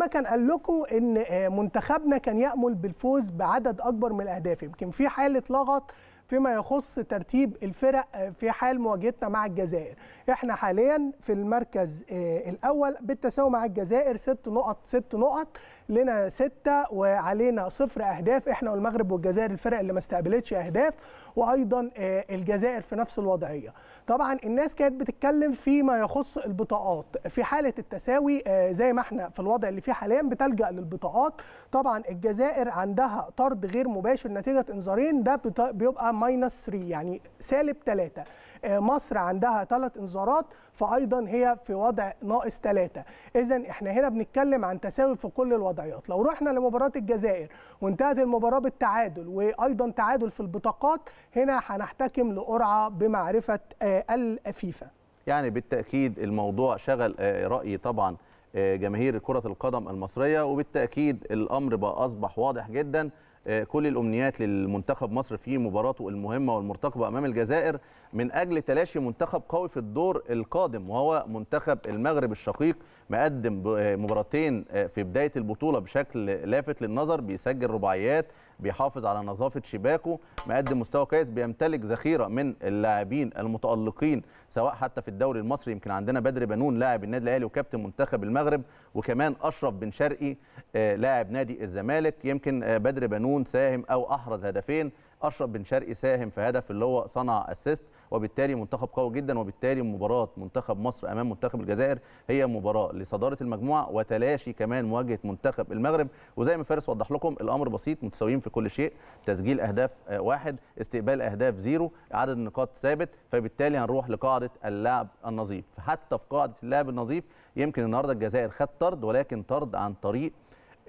ما كان قال لكم ان آه، منتخبنا كان يامل بالفوز بعدد اكبر من الاهداف يمكن في حاله لغط فيما يخص ترتيب الفرق آه، في حال مواجهتنا مع الجزائر احنا حاليا في المركز آه، الاول بالتساوي مع الجزائر ست نقط ست نقط لنا ستة وعلينا صفر أهداف إحنا والمغرب والجزائر الفرق اللي ما استقبلتش أهداف وأيضا آه، الجزائر في نفس الوضعية طبعا الناس كانت بتتكلم فيما يخص البطاقات في حالة التساوي زي ما احنا في الوضع اللي فيه حاليا بتلجأ للبطاقات طبعا الجزائر عندها طرد غير مباشر نتيجة إنذارين ده بيبقى ماينس 3 يعني سالب 3 آه، مصر عندها ثلاث انذارات فايضا هي في وضع ناقص 3 اذا احنا هنا بنتكلم عن تساوي في كل الوضعيات لو رحنا لمباراه الجزائر وانتهت المباراه بالتعادل وايضا تعادل في البطاقات هنا هنحتكم لقرعه بمعرفه آه، الفيفا يعني بالتاكيد الموضوع شغل آه، رايي طبعا جماهير كره القدم المصريه وبالتاكيد الامر بقى اصبح واضح جدا آه، كل الامنيات للمنتخب مصر في مباراته المهمه والمرتقبه امام الجزائر من اجل تلاشي منتخب قوي في الدور القادم وهو منتخب المغرب الشقيق مقدم آه، مباراتين آه، في بدايه البطوله بشكل لافت للنظر بيسجل رباعيات بيحافظ على نظافه شباكه مقدم مستوى كويس بيمتلك ذخيره من اللاعبين المتالقين سواء حتى في الدوري المصري يمكن عندنا بدر بنون لاعب النادي الاهلي وكابتن منتخب المغرب وكمان اشرف بن شرقي آه، لاعب نادي الزمالك يمكن آه، بدر بنون ساهم او احرز هدفين اشرف بن شرقي ساهم في هدف اللي هو صنع اسيست وبالتالي منتخب قوي جدا وبالتالي مباراه منتخب مصر امام منتخب الجزائر هي مباراه لصداره المجموعه وتلاشي كمان مواجهه منتخب المغرب وزي ما فارس وضح لكم الامر بسيط متساويين في كل شيء تسجيل اهداف آه، واحد استقبال اهداف زيرو عدد النقاط ثابت فبالتالي هنروح لقاعده اللعب النظيف حتى في قاعده اللعب النظيف يمكن النهارده الجزائر خد طرد ولكن طرد عن طريق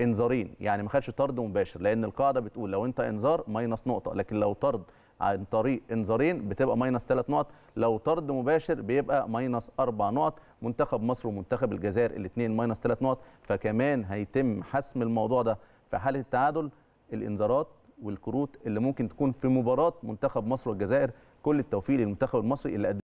انذارين يعني ما خدش طرد مباشر لان القاعده بتقول لو انت انذار ماينص نقطه لكن لو طرد عن طريق انذارين بتبقى ماينس 3 نقط لو طرد مباشر بيبقى ماينس 4 نقط منتخب مصر ومنتخب الجزائر الاثنين ماينس 3 نقط فكمان هيتم حسم الموضوع ده في حاله التعادل الانذارات والكروت اللي ممكن تكون في مباراه منتخب مصر والجزائر كل التوفيق للمنتخب المصري اللي